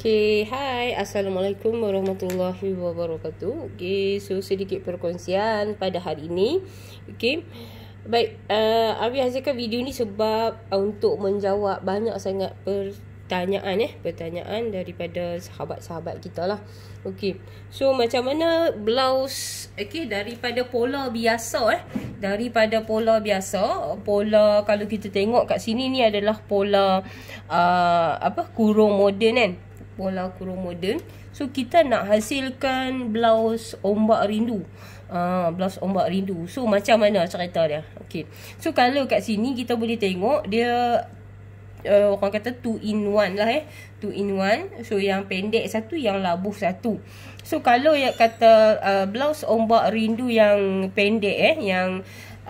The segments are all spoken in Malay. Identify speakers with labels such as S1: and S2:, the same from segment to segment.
S1: Okay, Hi, Assalamualaikum warahmatullahi wabarakatuh. Okay, so sedikit perkongsian pada hari ini. Okay. Baik, uh, Abi hasilkan video ni sebab uh, untuk menjawab banyak sangat pertanyaan eh. Pertanyaan daripada sahabat-sahabat kita lah. Okay. So, macam mana blouse, okay, daripada pola biasa eh. Daripada pola biasa, pola kalau kita tengok kat sini ni adalah pola uh, apa kurung moden kan. Eh? pola kurung moden so kita nak hasilkan blouse ombak rindu ah blouse ombak rindu so macam mana cerita dia okey so kalau kat sini kita boleh tengok dia uh, orang kata two in one lah eh two in one, so yang pendek satu yang labuh satu so kalau yang kata uh, blouse ombak rindu yang pendek eh yang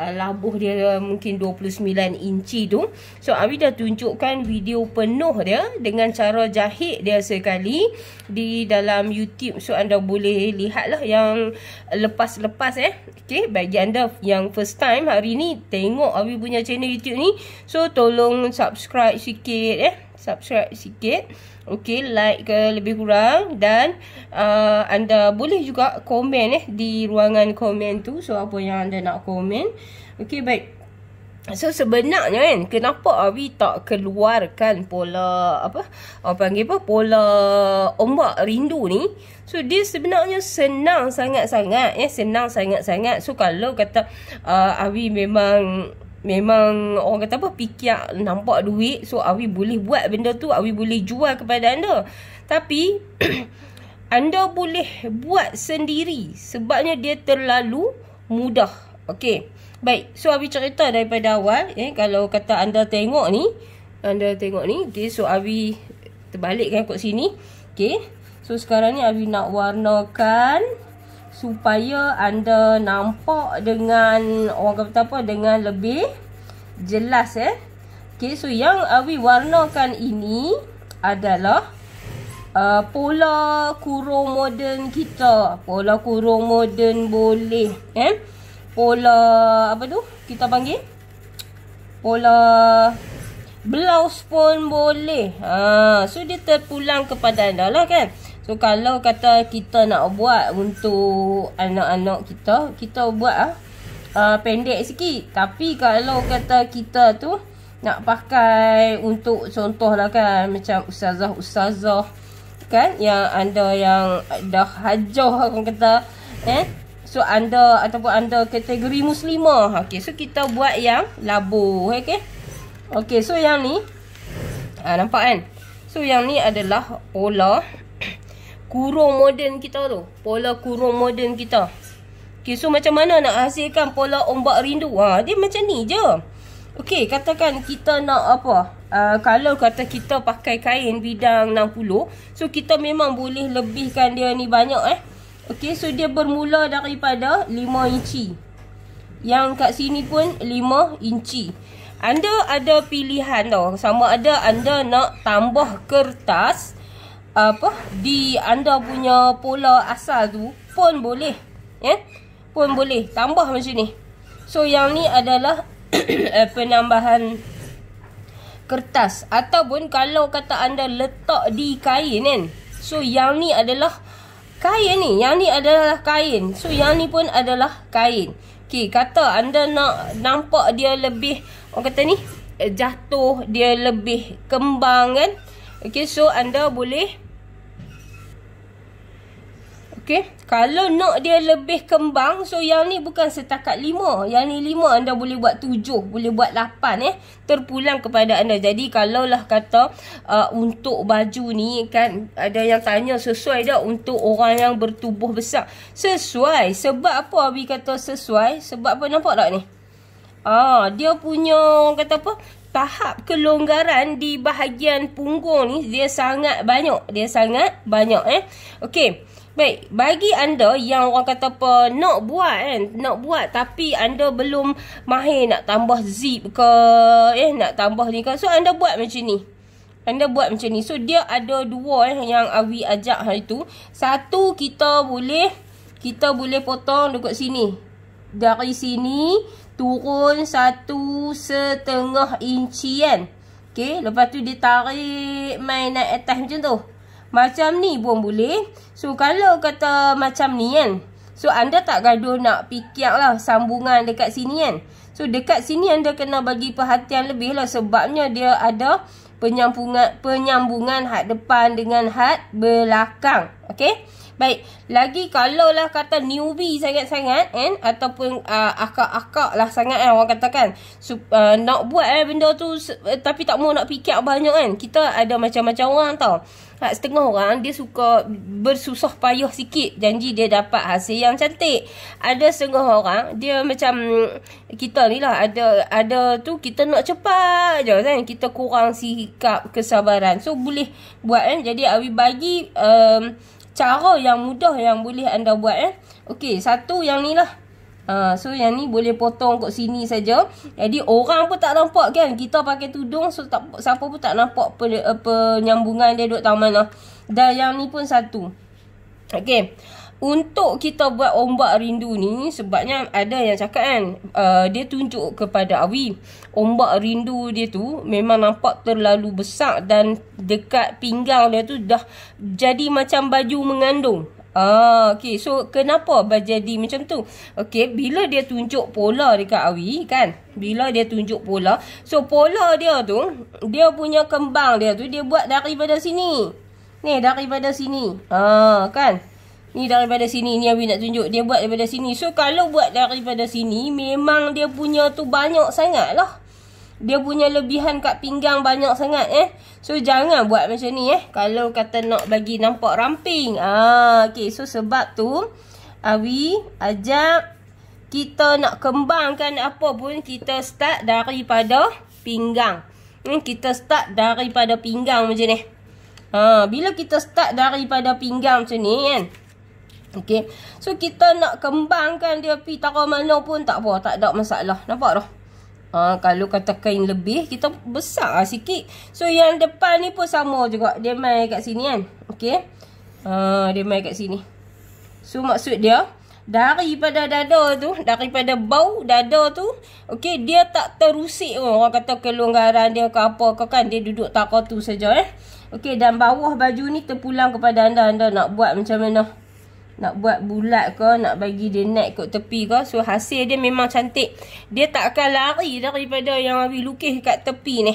S1: Uh, labuh dia uh, mungkin 29 inci tu. So Abi dah tunjukkan video penuh dia dengan cara jahit dia sekali di dalam YouTube. So anda boleh lihatlah yang lepas-lepas eh. Okay bagi anda yang first time hari ni tengok Abi punya channel YouTube ni. So tolong subscribe sikit eh subscribe sikit okey like ke lebih kurang dan uh, anda boleh juga komen eh di ruangan komen tu so apa yang anda nak komen okey baik So sebenarnya kan kenapa Awi tak keluarkan pola apa orang panggil apa pola ombak rindu ni So dia sebenarnya senang sangat-sangat ya eh, senang sangat-sangat so kalau kata uh, Awi memang Memang orang kata apa Pikir nampak duit So Awi boleh buat benda tu Awi boleh jual kepada anda Tapi Anda boleh buat sendiri Sebabnya dia terlalu mudah Okay Baik So Awi cerita daripada awal eh, Kalau kata anda tengok ni Anda tengok ni Okay so Awi Terbalikkan kot sini Okay So sekarang ni Awi nak warnakan supaya anda nampak dengan orang kata apa dengan lebih jelas eh okey so yang awi warnakan ini adalah uh, pola kurung moden kita pola kurung moden boleh eh pola apa tu kita panggil pola blouse pun boleh ha so dia terpulang kepada anda lah kan So kalau kata kita nak buat untuk anak-anak kita, kita buat ah uh, pendek sikit. Tapi kalau kata kita tu nak pakai untuk contohlah kan macam ustazah-ustazah kan yang anda yang dah hajah orang kata eh so anda ataupun anda kategori muslimah okey so kita buat yang labu okey okey so yang ni ha, nampak kan so yang ni adalah pola kurung moden kita tu. Pola kurung moden kita. Okay, so macam mana nak hasilkan pola ombak rindu? Ha, dia macam ni je. Okay, katakan kita nak apa? Uh, kalau kata kita pakai kain bidang 60. So, kita memang boleh lebihkan dia ni banyak eh. Okay, so dia bermula daripada 5 inci. Yang kat sini pun 5 inci. Anda ada pilihan tau. Sama ada anda nak tambah kertas. Kertas apa di anda punya pola asal tu pun boleh ya yeah? pun boleh tambah macam ni so yang ni adalah eh, penambahan kertas ataupun kalau kata anda letak di kain kan so yang ni adalah kain ni yang ni adalah kain so yang ni pun adalah kain okey kata anda nak nampak dia lebih orang kata ni eh, jatuh dia lebih kembang kan Okay, so anda boleh Okay, kalau nak dia lebih kembang So yang ni bukan setakat lima, Yang ni lima anda boleh buat tujuh, Boleh buat lapan eh Terpulang kepada anda Jadi kalaulah kata uh, Untuk baju ni kan Ada yang tanya sesuai tak Untuk orang yang bertubuh besar Sesuai Sebab apa Abi kata sesuai Sebab apa nampak tak ni Ah, dia punya kata apa tahap kelonggaran di bahagian punggung ni dia sangat banyak. Dia sangat banyak eh. Okey. Baik, bagi anda yang orang kata apa nak buat kan, eh? nak buat tapi anda belum mahir nak tambah zip ke eh nak tambah ni ke. So anda buat macam ni. Anda buat macam ni. So dia ada dua eh yang Awi ajak hari tu. Satu kita boleh kita boleh potong dekat sini. Dari sini turun satu setengah inci kan. Okay. Lepas tu dia tarik main naik atas macam tu. Macam ni pun boleh. So kalau kata macam ni kan. So anda tak gaduh nak pikir lah sambungan dekat sini kan. So dekat sini anda kena bagi perhatian lebih lah. Sebabnya dia ada penyambungan penyambungan had depan dengan had belakang. Okay. Baik, lagi kalau lah kata newbie sangat-sangat eh? Ataupun uh, akak-akak lah sangat kan eh? orang katakan Sup, uh, Nak buat eh, benda tu eh, tapi tak mahu nak fikir banyak kan Kita ada macam-macam orang tau ha, Setengah orang dia suka bersusah payah sikit Janji dia dapat hasil yang cantik Ada setengah orang dia macam Kita ni lah ada, ada tu kita nak cepat je kan Kita kurang sikap kesabaran So boleh buat kan Jadi Awi bagi um, cara yang mudah yang boleh anda buat eh. Okey, satu yang ni lah. Ha, so yang ni boleh potong kat sini saja. Jadi orang pun tak nampak kan. Kita pakai tudung so tak, siapa pun tak nampak eh, penyambungan dia duduk tahu mana. Lah. Dan yang ni pun satu. Okey untuk kita buat ombak rindu ni sebabnya ada yang cakap kan uh, dia tunjuk kepada awi ombak rindu dia tu memang nampak terlalu besar dan dekat pinggang dia tu dah jadi macam baju mengandung Ah, okay. So, kenapa berjadi macam tu? Okay, bila dia tunjuk pola dekat Awi, kan? Bila dia tunjuk pola. So, pola dia tu, dia punya kembang dia tu, dia buat daripada sini. Ni, daripada sini. Ah, kan? ni daripada sini ni Abi nak tunjuk dia buat daripada sini so kalau buat daripada sini memang dia punya tu banyak sangat lah dia punya lebihan kat pinggang banyak sangat eh so jangan buat macam ni eh kalau kata nak bagi nampak ramping ah okey so sebab tu Abi ah, ajak kita nak kembangkan apa pun kita start daripada pinggang ni hmm, kita start daripada pinggang macam ni ha bila kita start daripada pinggang macam ni kan Okey. So kita nak kembangkan dia pi tak mana pun tak apa, tak ada masalah. Nampak tu? Ha, kalau kata kain lebih kita besar lah sikit. So yang depan ni pun sama juga. Dia mai kat sini kan. Okey. Ha, dia mai kat sini. So maksud dia daripada dada tu, daripada bau dada tu, okey dia tak terusik pun. Orang kata kelonggaran dia ke apa ke kan dia duduk takar tu saja eh. Okey dan bawah baju ni terpulang kepada anda anda nak buat macam mana nak buat bulat ke, nak bagi dia naik kot tepi ke. So, hasil dia memang cantik. Dia tak akan lari daripada yang Abi lukis kat tepi ni.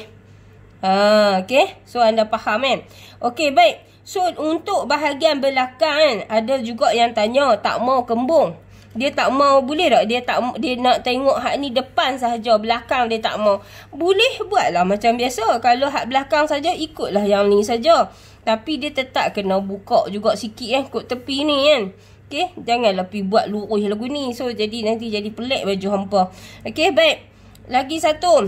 S1: Ha, okay. So, anda faham kan? Okay, baik. So, untuk bahagian belakang kan, ada juga yang tanya tak mau kembung. Dia tak mau boleh tak? Dia tak dia nak tengok hak ni depan sahaja, belakang dia tak mau. Boleh buatlah macam biasa. Kalau hak belakang saja ikutlah yang ni saja. Tapi dia tetap kena buka juga sikit eh kot tepi ni kan. Okay. Janganlah pergi buat lurus lagu ni. So jadi nanti jadi pelik baju hampa. Okay baik. Lagi satu.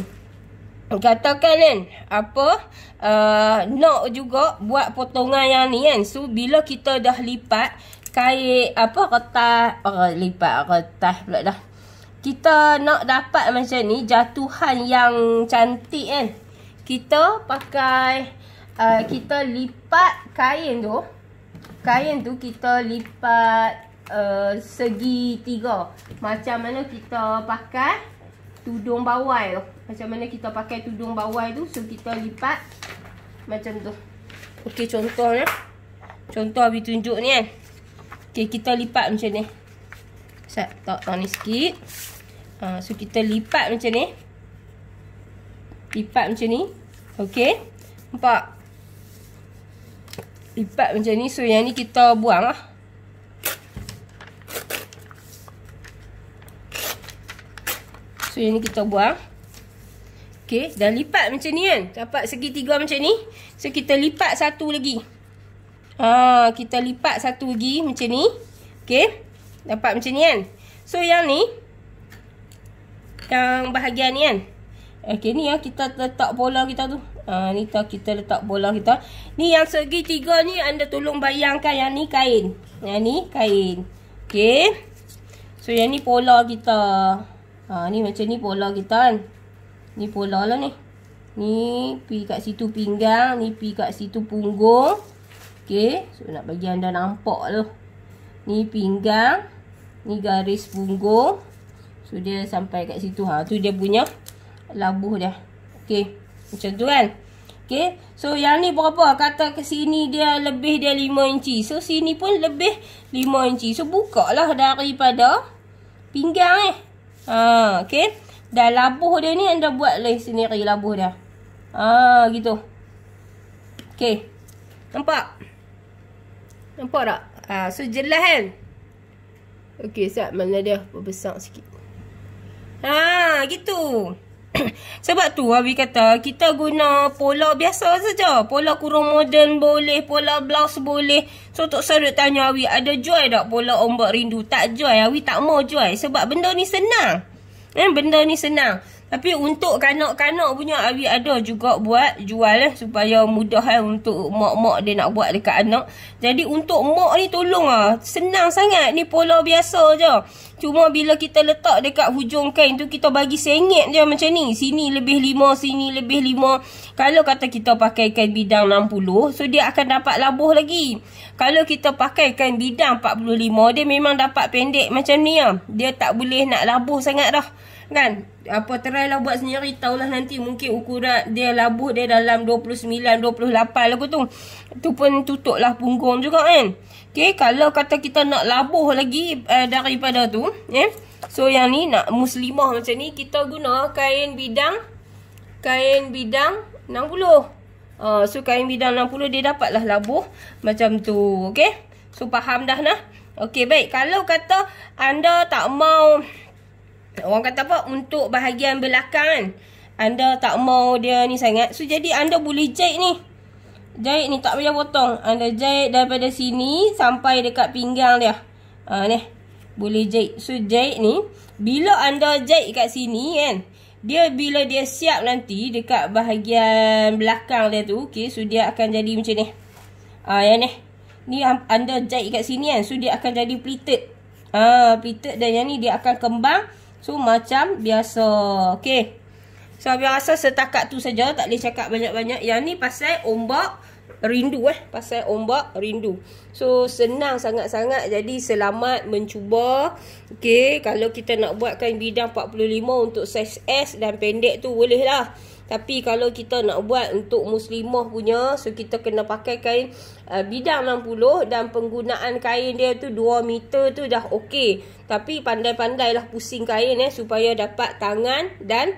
S1: Katakan kan. Apa. Uh, nak juga buat potongan yang ni kan. So bila kita dah lipat. Kait apa retah. Oh, lipat retah pula dah. Kita nak dapat macam ni. Jatuhan yang cantik kan. Kita pakai. Pakai. Uh, kita lipat kain tu kain tu kita lipat uh, segi tiga macam mana kita pakai tudung bawai tu macam mana kita pakai tudung bawai tu so kita lipat macam tu ok contohnya eh. contoh habis tunjuk ni kan eh. ok kita lipat macam ni set tak tak ni sikit uh, so kita lipat macam ni lipat macam ni Okey nampak lipat macam ni so yang ni kita buang lah so yang ni kita buang okay dah lipat macam ni kan dapat segi tiga macam ni so kita lipat satu lagi ah kita lipat satu lagi macam ni okay dapat macam ni kan so yang ni yang bahagian ni kan ok ni lah kita letak pola kita tu Haa ah, ni tau kita letak bola kita. Ni yang segi tiga ni anda tolong bayangkan yang ni kain. Yang ni kain. Okay. So yang ni pola kita. Haa ni macam ni pola kita kan. Ni pola lah ni. Ni pi kat situ pinggang. Ni pi kat situ punggung. Okay. So nak bagi anda nampak tu. Ni pinggang. Ni garis punggung. So dia sampai kat situ. Haa tu dia punya labuh dia. Okay. Macam tu kan. Okay. So yang ni berapa? Kata ke sini dia lebih dia 5 inci. So sini pun lebih 5 inci. So buka lah daripada pinggang eh. Ha, okay. Dan labuh dia ni anda buat leh sendiri labuh dia. Ha, gitu. Okay. Nampak? Nampak tak? Ha, so jelas kan? Okay, sekejap mana dia berbesar sikit. Ha, Gitu. Sebab tu Abi kata kita guna pola biasa saja. Pola kurung moden boleh, pola blouse boleh. So Tok Sarut tanya Abi ada jual tak pola ombak rindu? Tak jual. Abi tak mau jual sebab benda ni senang. Eh, benda ni senang. Tapi untuk kanak-kanak punya Awi ada juga buat jual eh, supaya mudah eh, untuk mak-mak dia nak buat dekat anak. Jadi untuk mak ni tolong lah. Senang sangat. Ni pola biasa je. Cuma bila kita letak dekat hujung kain tu kita bagi sengit je macam ni. Sini lebih lima, sini lebih lima. Kalau kata kita pakai kain bidang 60, so dia akan dapat labuh lagi. Kalau kita pakai kain bidang 45, dia memang dapat pendek macam ni lah. Dia tak boleh nak labuh sangat dah kan apa try lah buat sendiri tahulah nanti mungkin ukuran dia labuh dia dalam 29 28 lagu tu tu pun tutup lah punggung juga kan Okay kalau kata kita nak labuh lagi uh, daripada tu yeah. so yang ni nak muslimah macam ni kita guna kain bidang kain bidang 60 uh, ah, so kain bidang 60 dia dapatlah labuh macam tu okey so faham dah nah okey baik kalau kata anda tak mau Orang kata apa? Untuk bahagian belakang kan. Anda tak mau dia ni sangat. So, jadi anda boleh jahit ni. Jahit ni tak payah potong. Anda jahit daripada sini sampai dekat pinggang dia. Ha, ni. Boleh jahit. So, jahit ni. Bila anda jahit kat sini kan. Dia bila dia siap nanti dekat bahagian belakang dia tu. Okay. So, dia akan jadi macam ni. Ha, yang ni. Ni anda jahit kat sini kan. So, dia akan jadi pleated. Ha, pleated dan yang ni dia akan kembang. Kembang. So macam biasa. Okay. So biasa setakat tu saja. Tak boleh cakap banyak-banyak. Yang ni pasal ombak rindu eh. Pasal ombak rindu. So senang sangat-sangat. Jadi selamat mencuba. Okay. Kalau kita nak buatkan bidang 45 untuk size S dan pendek tu boleh lah. Tapi kalau kita nak buat untuk muslimah punya So kita kena pakai kain uh, bidang 60 Dan penggunaan kain dia tu 2 meter tu dah okey Tapi pandai-pandailah pusing kain eh Supaya dapat tangan dan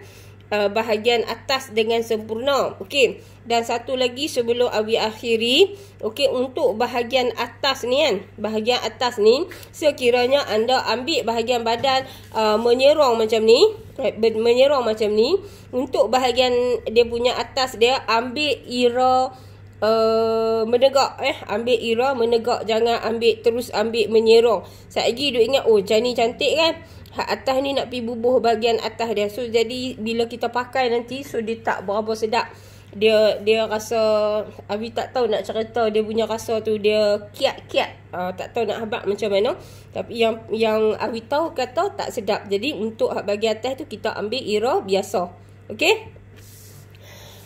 S1: uh, bahagian atas dengan sempurna. Okey. Dan satu lagi sebelum awi akhiri. Okey. Untuk bahagian atas ni kan. Bahagian atas ni. Sekiranya anda ambil bahagian badan uh, menyerong macam ni. Eh, menyerong macam ni. Untuk bahagian dia punya atas dia ambil ira Uh, menegak eh ambil ira menegak jangan ambil terus ambil menyerong Saya lagi duk ingat oh macam ni cantik kan Hak atas ni nak pergi bubuh bahagian atas dia. So jadi bila kita pakai nanti so dia tak berapa sedap. Dia dia rasa Abi tak tahu nak cerita dia punya rasa tu dia kiat-kiat. Uh, tak tahu nak habaq macam mana. Tapi yang yang Abi tahu kata tak sedap. Jadi untuk hak bahagian atas tu kita ambil ira biasa. Okey?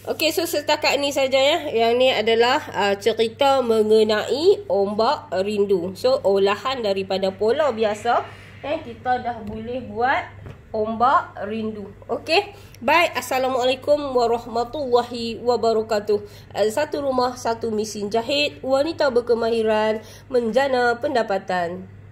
S1: Okey, so setakat ni saja ya. Yang ni adalah uh, cerita mengenai ombak rindu. So, olahan daripada pola biasa eh kita dah boleh buat ombak rindu. Okay, Baik, assalamualaikum warahmatullahi wabarakatuh. Eh, satu rumah, satu mesin jahit, wanita berkemahiran menjana pendapatan.